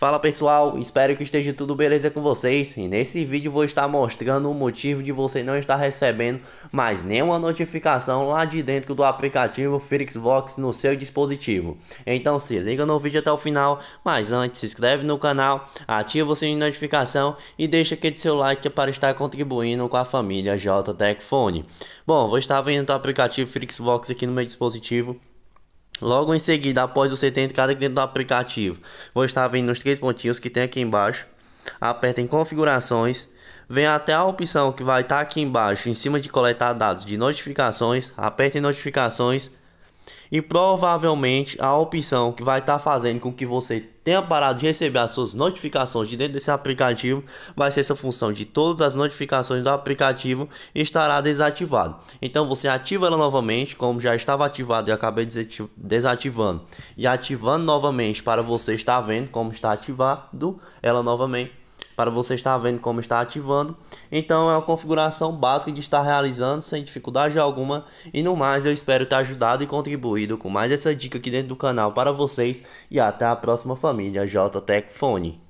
Fala pessoal, espero que esteja tudo beleza com vocês e nesse vídeo vou estar mostrando o motivo de você não estar recebendo mais nenhuma notificação lá de dentro do aplicativo Vox no seu dispositivo. Então se liga no vídeo até o final, mas antes se inscreve no canal, ativa o sininho de notificação e deixa aquele seu like para estar contribuindo com a família JTech Bom, vou estar vendo o aplicativo Vox aqui no meu dispositivo Logo em seguida, após você ter entrado aqui dentro do aplicativo, vou estar vendo nos três pontinhos que tem aqui embaixo. Aperta em configurações. Vem até a opção que vai estar aqui embaixo, em cima de coletar dados de notificações. Aperta em notificações. E provavelmente a opção que vai estar tá fazendo com que você tenha parado de receber as suas notificações de dentro desse aplicativo vai ser essa função de todas as notificações do aplicativo estará desativado. Então você ativa ela novamente, como já estava ativado e acabei desativando, e ativando novamente para você estar vendo como está ativado ela novamente para você estar vendo como está ativando. Então é uma configuração básica de estar realizando sem dificuldade alguma. E no mais, eu espero ter ajudado e contribuído com mais essa dica aqui dentro do canal para vocês. E até a próxima família JTech Fone.